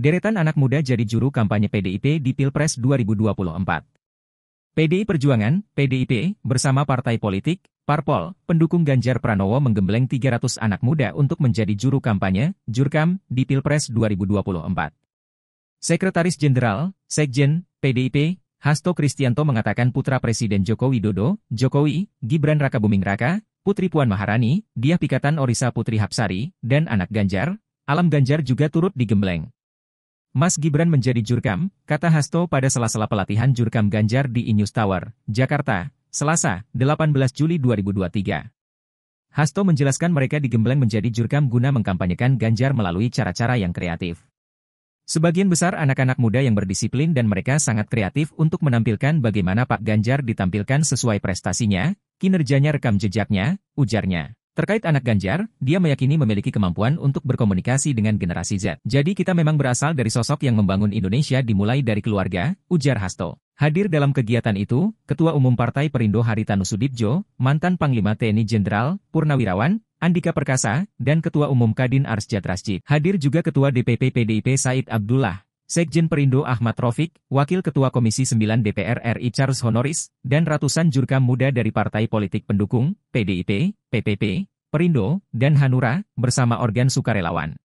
Deretan anak muda jadi juru kampanye PDIP di Pilpres 2024. PDI Perjuangan, PDIP, bersama partai politik, Parpol, pendukung Ganjar Pranowo menggembleng 300 anak muda untuk menjadi juru kampanye, Jurkam, di Pilpres 2024. Sekretaris Jenderal, Sekjen, PDIP, Hasto Kristianto mengatakan putra Presiden Joko Widodo, Jokowi, Gibran Rakabuming Raka, Putri Puan Maharani, Diah Pikatan Orisa Putri Hapsari, dan anak Ganjar, Alam Ganjar juga turut digembleng. Mas Gibran menjadi jurkam, kata Hasto pada sela-sela pelatihan jurkam Ganjar di Inews Tower, Jakarta, Selasa, 18 Juli 2023. Hasto menjelaskan mereka digembleng menjadi jurkam guna mengkampanyekan Ganjar melalui cara-cara yang kreatif. Sebagian besar anak-anak muda yang berdisiplin dan mereka sangat kreatif untuk menampilkan bagaimana Pak Ganjar ditampilkan sesuai prestasinya, kinerjanya rekam jejaknya, ujarnya. Terkait anak Ganjar, dia meyakini memiliki kemampuan untuk berkomunikasi dengan generasi Z. Jadi kita memang berasal dari sosok yang membangun Indonesia dimulai dari keluarga, ujar Hasto. Hadir dalam kegiatan itu, Ketua Umum Partai Perindo Haritanu Sudibjo, mantan Panglima TNI Jenderal, Purnawirawan, Andika Perkasa, dan Ketua Umum Kadin Arsjad Rasjid. Hadir juga Ketua DPP PDIP Said Abdullah, Sekjen Perindo Ahmad Rofik, Wakil Ketua Komisi 9 DPR RI Charles Honoris, dan ratusan jurkam muda dari partai politik pendukung, PDIP, PPP, Perindo, dan Hanura, bersama organ sukarelawan.